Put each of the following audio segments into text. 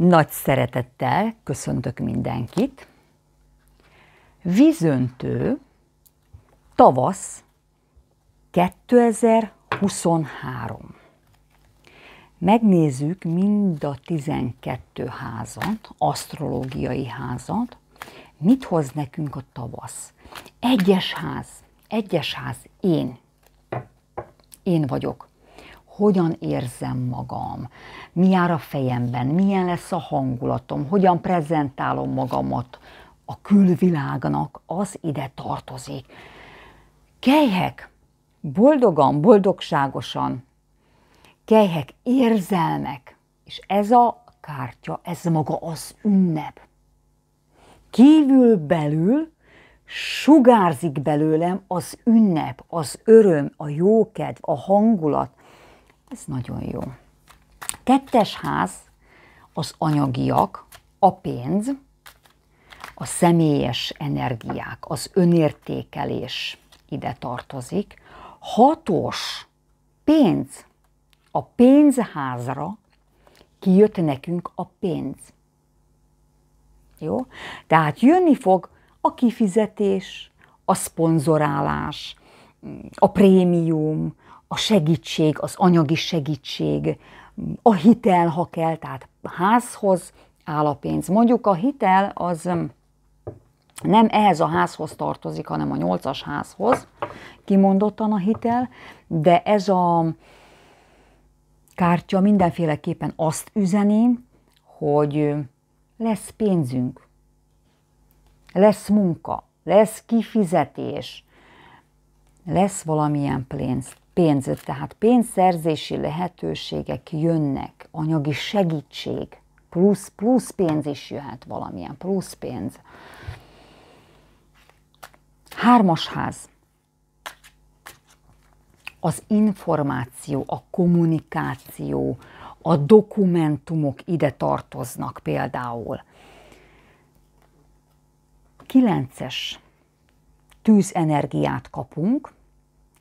Nagy szeretettel köszöntök mindenkit. Vízöntő tavasz 2023. Megnézzük mind a 12 házat, asztrológiai házat, mit hoz nekünk a tavasz. Egyes ház, egyes ház, én. Én vagyok hogyan érzem magam, mi jár a fejemben, milyen lesz a hangulatom, hogyan prezentálom magamat a külvilágnak, az ide tartozik. Kelyhek boldogan, boldogságosan, kelyhek érzelmek, és ez a kártya, ez maga az ünnep. Kívül belül sugárzik belőlem az ünnep, az öröm, a jókedv, a hangulat, ez nagyon jó. Kettes ház az anyagiak, a pénz, a személyes energiák, az önértékelés ide tartozik. Hatos pénz, a pénzházra kijött nekünk a pénz. Jó? Tehát jönni fog a kifizetés, a szponzorálás, a prémium, a segítség, az anyagi segítség, a hitel, ha kell, tehát házhoz áll a pénz. Mondjuk a hitel az um, nem ehhez a házhoz tartozik, hanem a nyolcas házhoz, kimondottan a hitel, de ez a kártya mindenféleképpen azt üzeni, hogy lesz pénzünk, lesz munka, lesz kifizetés, lesz valamilyen pénz pénzért, tehát pénzszerzési lehetőségek jönnek, anyagi segítség, plusz, plusz pénz is jöhet valamilyen, plusz pénz. Hármas ház. Az információ, a kommunikáció, a dokumentumok ide tartoznak például. Kilences. Tűzenergiát kapunk,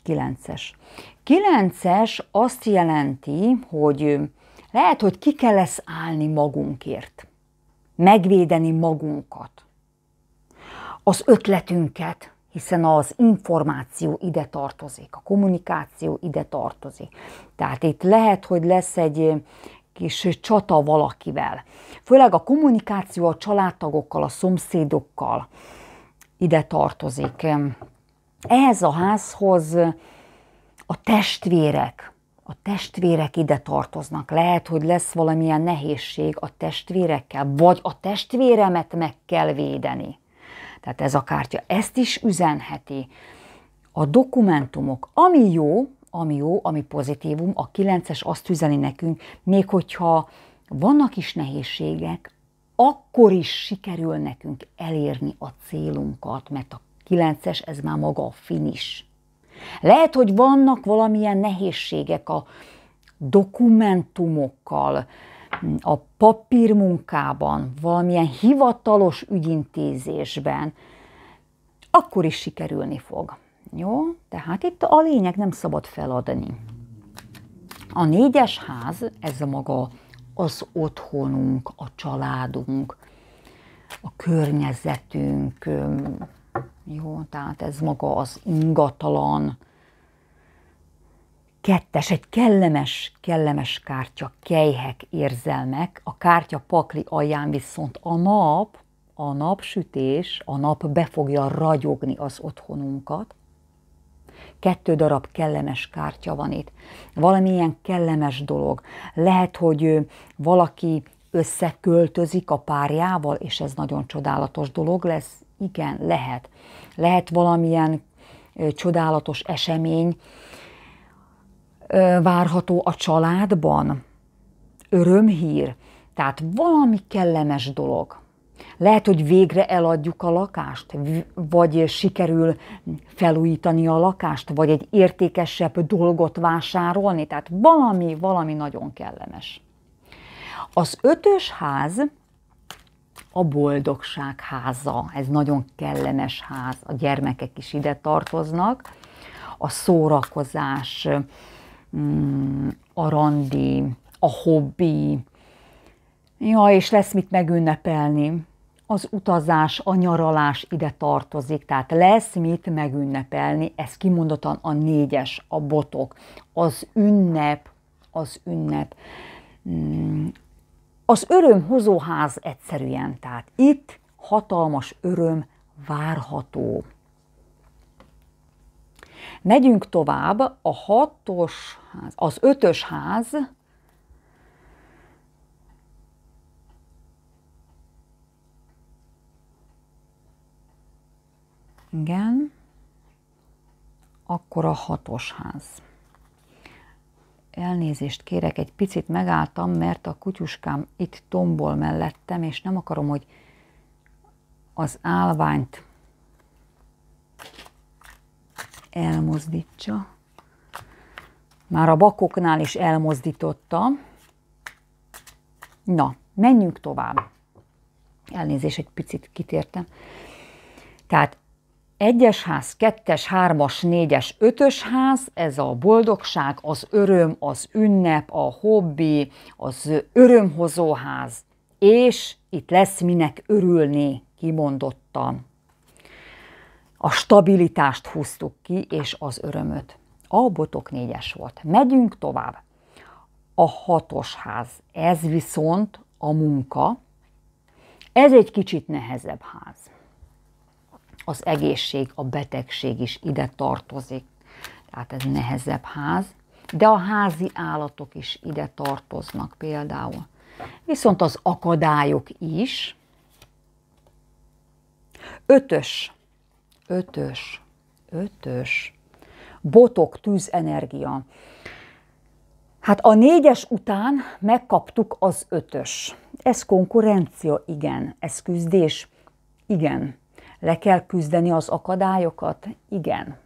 kilences. Kilences azt jelenti, hogy lehet, hogy ki kell lesz állni magunkért, megvédeni magunkat, az ötletünket, hiszen az információ ide tartozik, a kommunikáció ide tartozik. Tehát itt lehet, hogy lesz egy kis csata valakivel. Főleg a kommunikáció a családtagokkal, a szomszédokkal ide tartozik. Ehhez a házhoz a testvérek, a testvérek ide tartoznak. Lehet, hogy lesz valamilyen nehézség a testvérekkel, vagy a testvéremet meg kell védeni. Tehát ez a kártya ezt is üzenheti. A dokumentumok, ami jó, ami jó, ami pozitívum, a kilences azt üzeni nekünk, még hogyha vannak is nehézségek, akkor is sikerül nekünk elérni a célunkat, mert a 9-es ez már maga a finish. Lehet, hogy vannak valamilyen nehézségek a dokumentumokkal, a papírmunkában, valamilyen hivatalos ügyintézésben, akkor is sikerülni fog. Jó? Tehát itt a lényeg nem szabad feladni. A négyes ház, ez a maga az otthonunk, a családunk, a környezetünk, jó, tehát ez maga az ingatlan, kettes, egy kellemes, kellemes kártya, kejhek, érzelmek, a kártya pakli alján viszont a nap, a napsütés, a nap be fogja ragyogni az otthonunkat. Kettő darab kellemes kártya van itt. Valamilyen kellemes dolog. Lehet, hogy valaki összeköltözik a párjával, és ez nagyon csodálatos dolog lesz, igen, lehet. Lehet valamilyen csodálatos esemény várható a családban, örömhír, tehát valami kellemes dolog. Lehet, hogy végre eladjuk a lakást, vagy sikerül felújítani a lakást, vagy egy értékesebb dolgot vásárolni, tehát valami, valami nagyon kellemes. Az ötös ház a boldogság háza, ez nagyon kellemes ház, a gyermekek is ide tartoznak, a szórakozás, mm, a randi, a hobbi, ja, és lesz mit megünnepelni. Az utazás, a nyaralás ide tartozik, tehát lesz mit megünnepelni, ez kimondottan a négyes, a botok, az ünnep, az ünnep mm, az örömhozóház egyszerűen, tehát itt hatalmas öröm várható. Megyünk tovább, a hatos ház, az ötös ház, igen, akkor a hatos ház. Elnézést kérek, egy picit megálltam, mert a kutyuskám itt tombol mellettem, és nem akarom, hogy az állványt elmozdítsa. Már a bakoknál is elmozdította. Na, menjünk tovább. Elnézést, egy picit kitértem. Tehát egyes ház, kettes, hármas, négyes, ötös ház, ez a boldogság, az öröm, az ünnep, a hobbi, az örömhozó ház. És itt lesz minek örülni, kimondottan. A stabilitást húztuk ki, és az örömöt. A botok négyes volt. Megyünk tovább. A hatos ház. Ez viszont a munka. Ez egy kicsit nehezebb ház az egészség, a betegség is ide tartozik. Tehát ez nehezebb ház. De a házi állatok is ide tartoznak például. Viszont az akadályok is. Ötös. Ötös. Ötös. Botok, tűz, energia. Hát a négyes után megkaptuk az ötös. Ez konkurencia, igen. Ez küzdés, igen. Le kell küzdeni az akadályokat? Igen.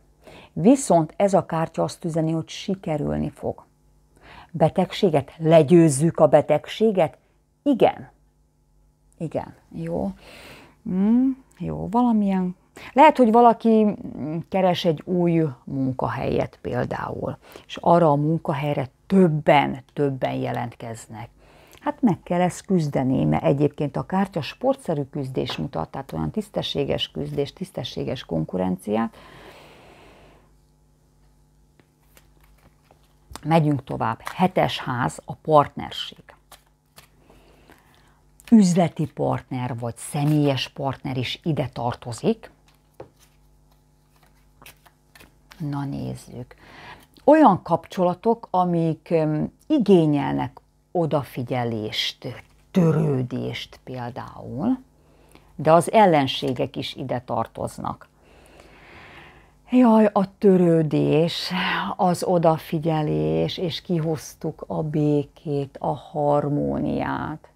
Viszont ez a kártya azt üzeni, hogy sikerülni fog. Betegséget? Legyőzzük a betegséget? Igen. Igen. Jó. Mm, jó, valamilyen. Lehet, hogy valaki keres egy új munkahelyet például, és arra a munkahelyre többen, többen jelentkeznek hát meg kell ezt küzdeni, mert egyébként a kártya sportszerű küzdés mutat, tehát olyan tisztességes küzdés, tisztességes konkurenciát. Megyünk tovább. Hetes ház a partnerség üzleti partner vagy személyes partner is ide tartozik. Na nézzük. Olyan kapcsolatok, amik igényelnek odafigyelést, törődést például, de az ellenségek is ide tartoznak. Jaj, a törődés, az odafigyelés, és kihoztuk a békét, a harmóniát,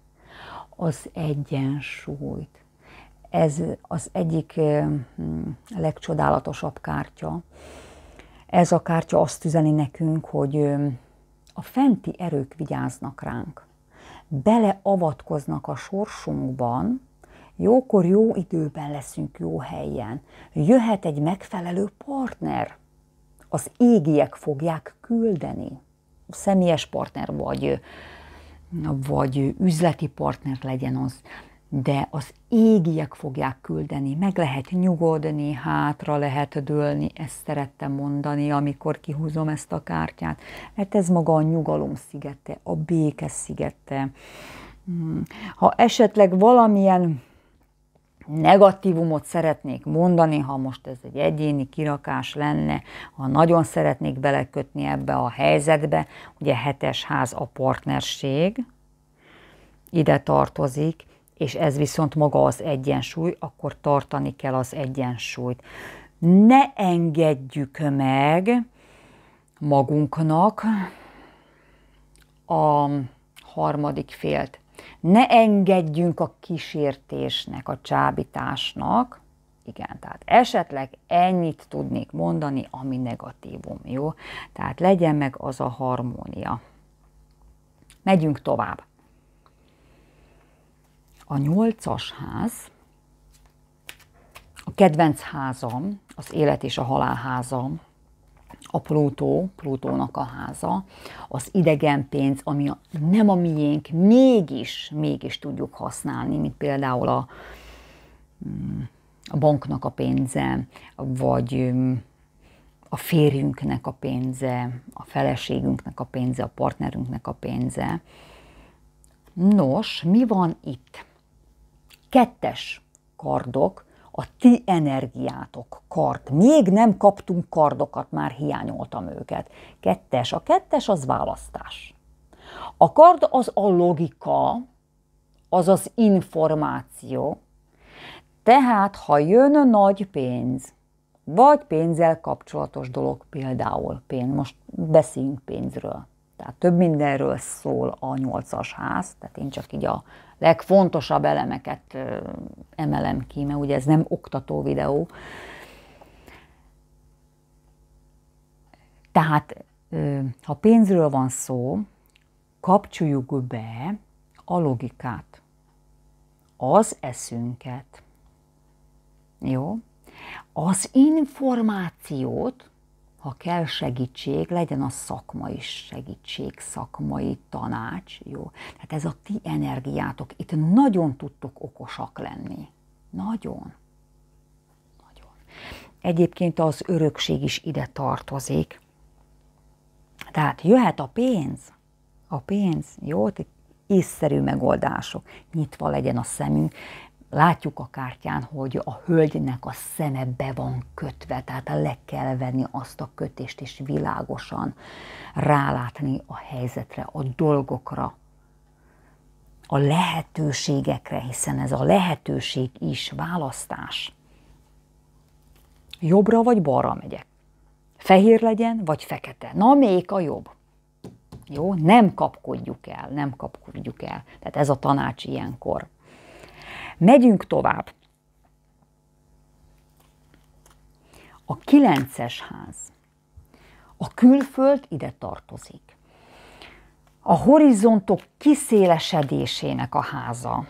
az egyensúlyt. Ez az egyik hm, legcsodálatosabb kártya. Ez a kártya azt üzeni nekünk, hogy hm, a fenti erők vigyáznak ránk. Beleavatkoznak a sorsunkban, jókor jó időben leszünk jó helyen. Jöhet egy megfelelő partner. Az égiek fogják küldeni. A személyes partner vagy, vagy üzleti partner legyen az de az égiek fogják küldeni, meg lehet nyugodni, hátra lehet dőlni, ezt szerettem mondani, amikor kihúzom ezt a kártyát, mert hát ez maga a nyugalom szigete, a béke szigete. Hmm. Ha esetleg valamilyen negatívumot szeretnék mondani, ha most ez egy egyéni kirakás lenne, ha nagyon szeretnék belekötni ebbe a helyzetbe, ugye hetes ház a partnerség, ide tartozik, és ez viszont maga az egyensúly, akkor tartani kell az egyensúlyt. Ne engedjük meg magunknak a harmadik félt. Ne engedjünk a kísértésnek, a csábításnak, igen, tehát esetleg ennyit tudnék mondani, ami negatívum, jó? Tehát legyen meg az a harmónia. Megyünk tovább a nyolcas ház, a kedvenc házam, az élet és a halál házam, a Plutó, Plutónak a háza, az idegen pénz, ami a, nem a miénk, mégis, mégis tudjuk használni, mint például a, mm, a banknak a pénze, vagy mm, a férjünknek a pénze, a feleségünknek a pénze, a partnerünknek a pénze. Nos, mi van itt? Kettes, kardok, a ti energiátok, kard. Még nem kaptunk kardokat, már hiányoltam őket. Kettes, a kettes az választás. A kard az a logika, az az információ. Tehát, ha jön a nagy pénz, vagy pénzzel kapcsolatos dolog, például pénz, most beszéljünk pénzről. Tehát több mindenről szól a nyolcas ház, tehát én csak így a legfontosabb elemeket emelem ki, mert ugye ez nem oktató videó. Tehát, ha pénzről van szó, kapcsoljuk be a logikát, az eszünket, jó? Az információt, ha kell segítség, legyen a szakmai segítség, szakmai tanács, jó? Tehát ez a ti energiátok, itt nagyon tudtok okosak lenni. Nagyon. Nagyon. Egyébként az örökség is ide tartozik. Tehát jöhet a pénz. A pénz, jó? Észszerű megoldások. Nyitva legyen a szemünk, látjuk a kártyán, hogy a hölgynek a szeme be van kötve, tehát le kell venni azt a kötést, és világosan rálátni a helyzetre, a dolgokra, a lehetőségekre, hiszen ez a lehetőség is választás. Jobbra vagy balra megyek? Fehér legyen, vagy fekete? Na, melyik a jobb? Jó, nem kapkodjuk el, nem kapkodjuk el. Tehát ez a tanács ilyenkor. Megyünk tovább. A kilences ház. A külföld ide tartozik. A horizontok kiszélesedésének a háza.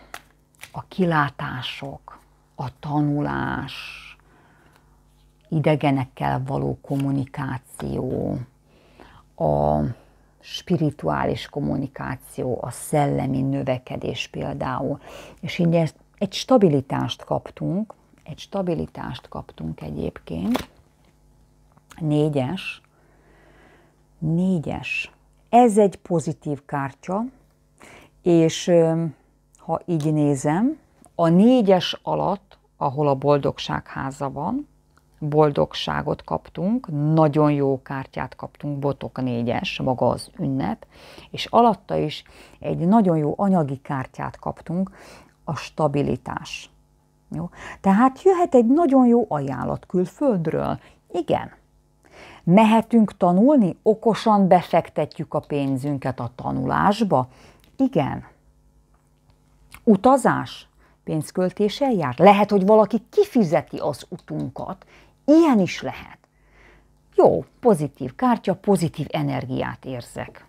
A kilátások, a tanulás, idegenekkel való kommunikáció, a spirituális kommunikáció, a szellemi növekedés például. És így ezt egy stabilitást kaptunk, egy stabilitást kaptunk egyébként, négyes, négyes. Ez egy pozitív kártya, és ha így nézem, a négyes alatt, ahol a boldogság háza van, boldogságot kaptunk, nagyon jó kártyát kaptunk, botok négyes, maga az ünnep, és alatta is egy nagyon jó anyagi kártyát kaptunk, a stabilitás. Jó? Tehát jöhet egy nagyon jó ajánlat külföldről. Igen. Mehetünk tanulni, okosan befektetjük a pénzünket a tanulásba. Igen. Utazás pénzköltéssel jár. Lehet, hogy valaki kifizeti az utunkat. Ilyen is lehet. Jó, pozitív kártya, pozitív energiát érzek.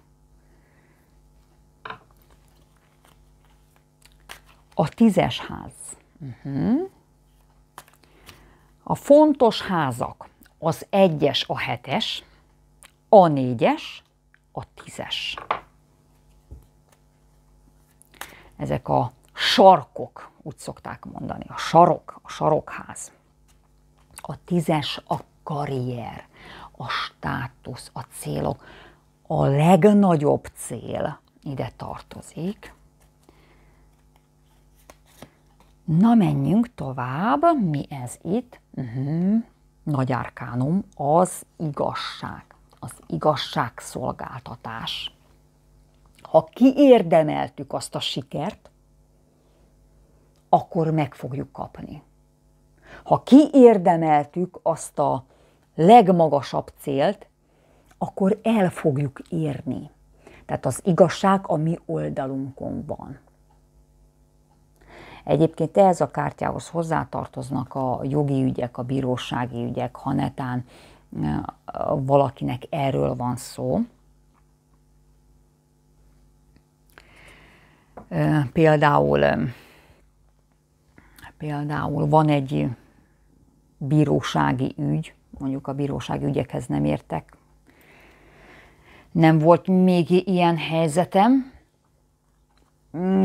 A tízes ház. Uh-huh. A fontos házak az egyes, a hetes, a négyes, a tízes. Ezek a sarkok, úgy szokták mondani, a sarok, a sarokház. A tízes a karrier, a státusz, a célok. A legnagyobb cél ide tartozik. Na, menjünk tovább. Mi ez itt? Uh-huh. Nagy árkánum az igazság. Az igazságszolgáltatás. Ha kiérdemeltük azt a sikert, akkor meg fogjuk kapni. Ha kiérdemeltük azt a legmagasabb célt, akkor el fogjuk érni. Tehát az igazság a mi oldalunkon van. Egyébként ehhez a kártyához hozzátartoznak a jogi ügyek, a bírósági ügyek, ha netán eh, valakinek erről van szó. Eh, például, eh, például van egy bírósági ügy, mondjuk a bírósági ügyekhez nem értek. Nem volt még ilyen helyzetem,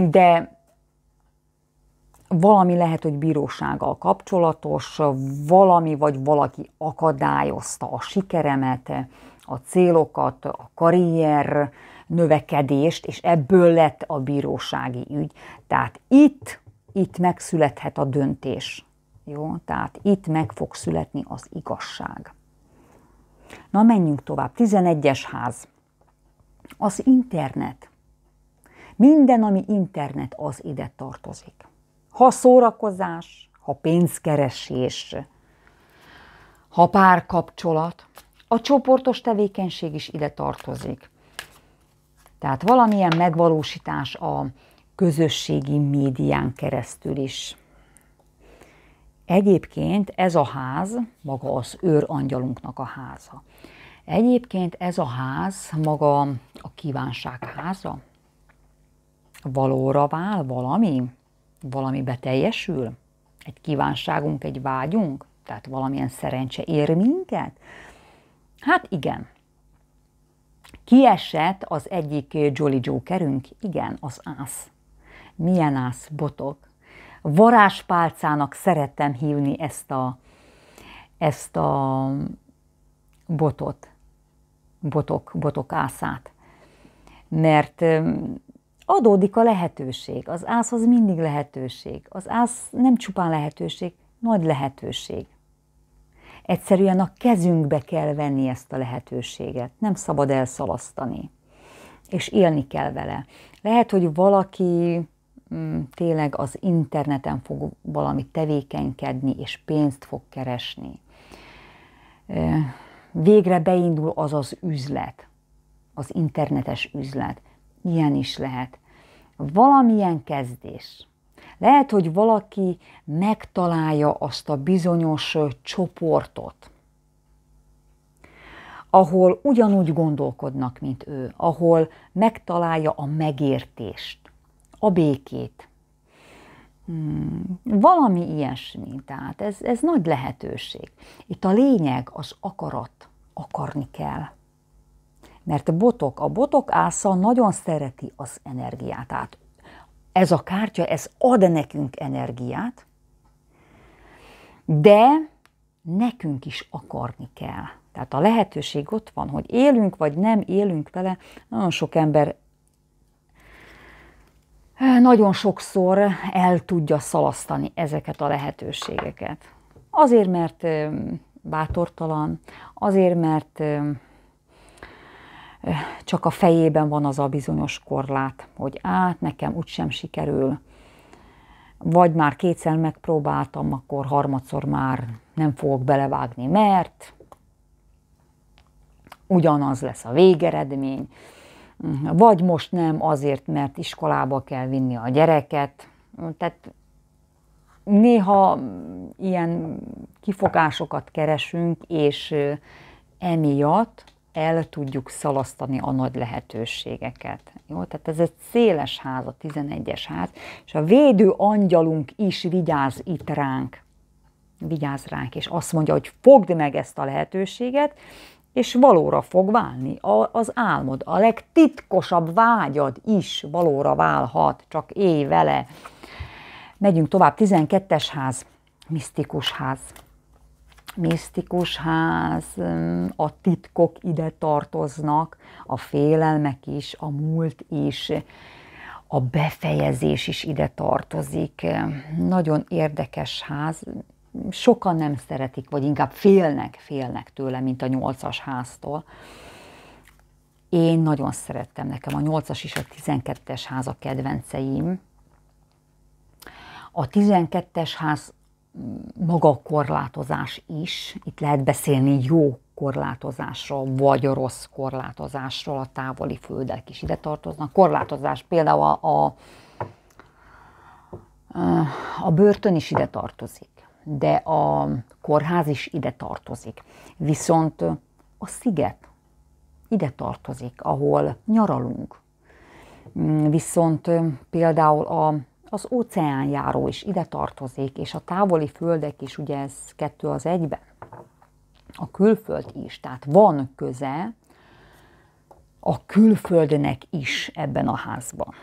de valami lehet, hogy bírósággal kapcsolatos, valami vagy valaki akadályozta a sikeremet, a célokat, a karrier növekedést, és ebből lett a bírósági ügy. Tehát itt, itt megszülethet a döntés. Jó? Tehát itt meg fog születni az igazság. Na, menjünk tovább. 11-es ház. Az internet. Minden, ami internet, az ide tartozik ha szórakozás, ha pénzkeresés, ha párkapcsolat, a csoportos tevékenység is ide tartozik. Tehát valamilyen megvalósítás a közösségi médián keresztül is. Egyébként ez a ház, maga az őrangyalunknak a háza. Egyébként ez a ház, maga a kívánság háza, valóra vál valami? valami beteljesül? Egy kívánságunk, egy vágyunk? Tehát valamilyen szerencse ér minket? Hát igen. Kiesett az egyik Jolly Jokerünk? Igen, az ász. Milyen ász, botok? Varázspálcának szerettem hívni ezt a, ezt a botot, botok, botok ászát. Mert adódik a lehetőség. Az ász az mindig lehetőség. Az ász nem csupán lehetőség, nagy lehetőség. Egyszerűen a kezünkbe kell venni ezt a lehetőséget. Nem szabad elszalasztani. És élni kell vele. Lehet, hogy valaki mm, tényleg az interneten fog valami tevékenykedni, és pénzt fog keresni. Végre beindul az az üzlet, az internetes üzlet ilyen is lehet. Valamilyen kezdés. Lehet, hogy valaki megtalálja azt a bizonyos csoportot, ahol ugyanúgy gondolkodnak, mint ő, ahol megtalálja a megértést, a békét. Hmm, valami ilyesmi, tehát ez, ez nagy lehetőség. Itt a lényeg az akarat, akarni kell. Mert botok, a botok ásza nagyon szereti az energiát. Tehát ez a kártya, ez ad nekünk energiát, de nekünk is akarni kell. Tehát a lehetőség ott van, hogy élünk vagy nem élünk vele. Nagyon sok ember eh, nagyon sokszor el tudja szalasztani ezeket a lehetőségeket. Azért, mert eh, bátortalan, azért, mert eh, csak a fejében van az a bizonyos korlát, hogy át nekem úgysem sikerül, vagy már kétszer megpróbáltam, akkor harmadszor már nem fogok belevágni, mert ugyanaz lesz a végeredmény, vagy most nem azért, mert iskolába kell vinni a gyereket. Tehát néha ilyen kifogásokat keresünk, és emiatt el tudjuk szalasztani a nagy lehetőségeket. Jó? Tehát ez egy széles ház, a 11-es ház, és a védő angyalunk is vigyáz itt ránk. Vigyáz ránk, és azt mondja, hogy fogd meg ezt a lehetőséget, és valóra fog válni a, az álmod. A legtitkosabb vágyad is valóra válhat, csak éj vele. Megyünk tovább, 12-es ház, misztikus ház misztikus ház, a titkok ide tartoznak, a félelmek is, a múlt is, a befejezés is ide tartozik. Nagyon érdekes ház, sokan nem szeretik, vagy inkább félnek, félnek tőle, mint a nyolcas háztól. Én nagyon szerettem, nekem a nyolcas és a 12-es ház a kedvenceim. A 12-es ház maga a korlátozás is, itt lehet beszélni jó korlátozásról, vagy rossz korlátozásról, a távoli földek is ide tartoznak. Korlátozás például a, a, a börtön is ide tartozik, de a kórház is ide tartozik. Viszont a sziget ide tartozik, ahol nyaralunk. Mm, viszont például a az óceánjáró is ide tartozik, és a távoli földek is, ugye ez kettő az egybe, a külföld is, tehát van köze a külföldnek is ebben a házban.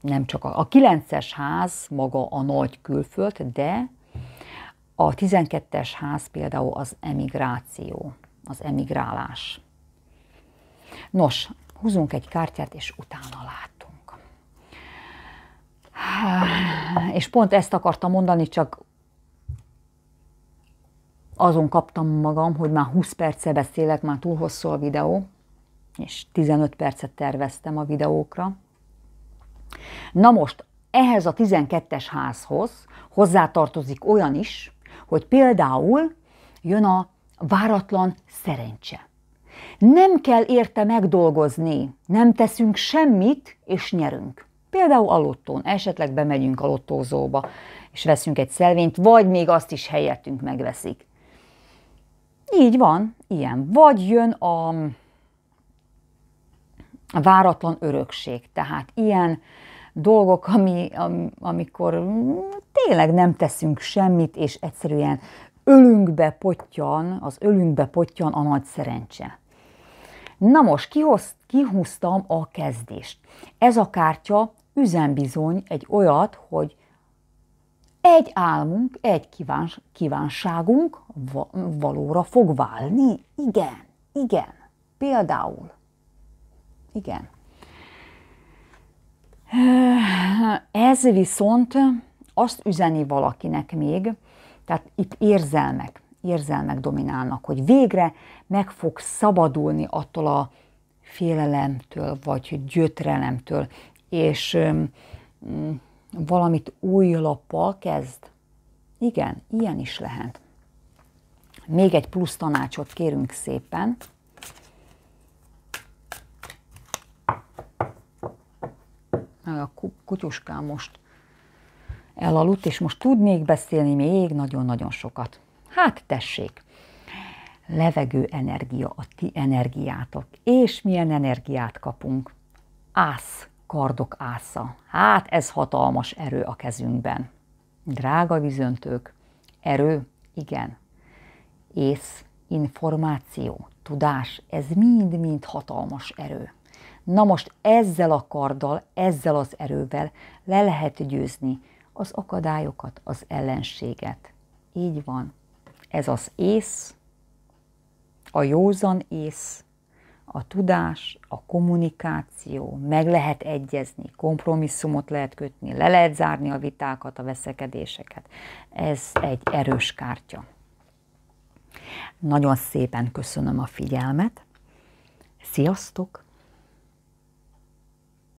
Nem csak a, a kilences ház maga a nagy külföld, de a 12-es ház például az emigráció, az emigrálás. Nos, húzunk egy kártyát, és utána lát és pont ezt akartam mondani, csak azon kaptam magam, hogy már 20 perce beszélek, már túl hosszú a videó, és 15 percet terveztem a videókra. Na most, ehhez a 12-es házhoz hozzátartozik olyan is, hogy például jön a váratlan szerencse. Nem kell érte megdolgozni, nem teszünk semmit, és nyerünk. Például a lottón, esetleg bemegyünk a lottózóba, és veszünk egy szelvényt, vagy még azt is helyettünk megveszik. Így van, ilyen. Vagy jön a váratlan örökség, tehát ilyen dolgok, ami, am, amikor tényleg nem teszünk semmit, és egyszerűen ölünkbe potyan, az ölünkbe potyan a nagy szerencse. Na most kihoz, kihúztam a kezdést. Ez a kártya üzen bizony egy olyat, hogy egy álmunk, egy kívánsz, kívánságunk valóra fog válni. Igen, igen. Például. Igen. Ez viszont azt üzeni valakinek még, tehát itt érzelmek, érzelmek dominálnak, hogy végre meg fog szabadulni attól a félelemtől, vagy gyötrelemtől, és mm, valamit új lappal kezd. Igen, ilyen is lehet. Még egy plusz tanácsot kérünk szépen. A kutyuskám most elaludt, és most tudnék beszélni még nagyon-nagyon sokat. Hát tessék, levegő energia, a ti energiátok. És milyen energiát kapunk? Ász kardok ásza. Hát ez hatalmas erő a kezünkben. Drága vizöntők, erő, igen. Ész, információ, tudás, ez mind-mind hatalmas erő. Na most ezzel a karddal, ezzel az erővel le lehet győzni az akadályokat, az ellenséget. Így van. Ez az ész, a józan ész, a tudás, a kommunikáció, meg lehet egyezni, kompromisszumot lehet kötni, le lehet zárni a vitákat, a veszekedéseket. Ez egy erős kártya. Nagyon szépen köszönöm a figyelmet. Sziasztok!